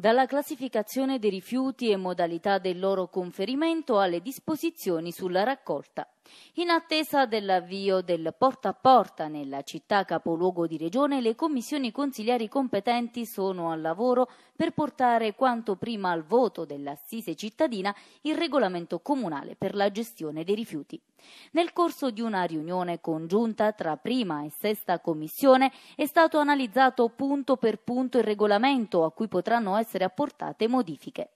dalla classificazione dei rifiuti e modalità del loro conferimento alle disposizioni sulla raccolta. In attesa dell'avvio del porta a porta nella città capoluogo di regione, le commissioni consigliari competenti sono al lavoro per portare quanto prima al voto dell'assise cittadina il regolamento comunale per la gestione dei rifiuti. Nel corso di una riunione congiunta tra prima e sesta commissione è stato analizzato punto per punto il regolamento a cui potranno essere apportate modifiche.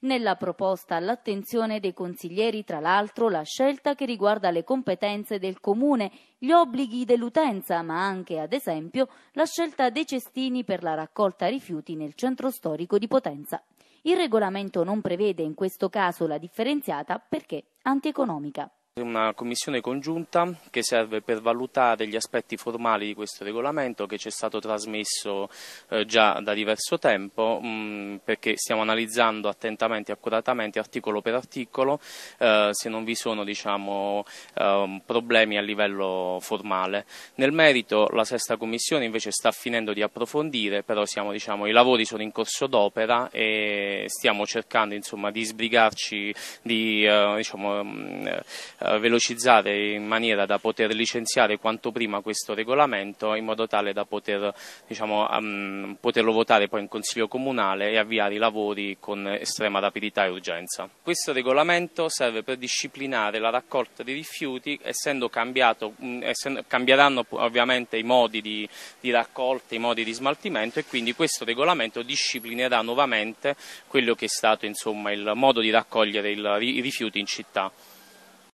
Nella proposta all'attenzione dei consiglieri, tra l'altro, la scelta che riguarda le competenze del comune, gli obblighi dell'utenza, ma anche, ad esempio, la scelta dei cestini per la raccolta rifiuti nel centro storico di Potenza. Il regolamento non prevede in questo caso la differenziata perché antieconomica. Una commissione congiunta che serve per valutare gli aspetti formali di questo regolamento che ci è stato trasmesso eh, già da diverso tempo mm, perché stiamo analizzando attentamente e accuratamente articolo per articolo eh, se non vi sono diciamo, ehm, problemi a livello formale. Nel merito la sesta commissione invece sta finendo di approfondire però siamo, diciamo, i lavori sono in corso d'opera e stiamo cercando insomma, di sbrigarci di eh, diciamo, mm, eh, velocizzare in maniera da poter licenziare quanto prima questo regolamento in modo tale da poter, diciamo, um, poterlo votare poi in Consiglio Comunale e avviare i lavori con estrema rapidità e urgenza. Questo regolamento serve per disciplinare la raccolta dei rifiuti, essendo cambiato, mm, essendo, cambieranno ovviamente i modi di, di raccolta, i modi di smaltimento e quindi questo regolamento disciplinerà nuovamente quello che è stato insomma, il modo di raccogliere il, i rifiuti in città.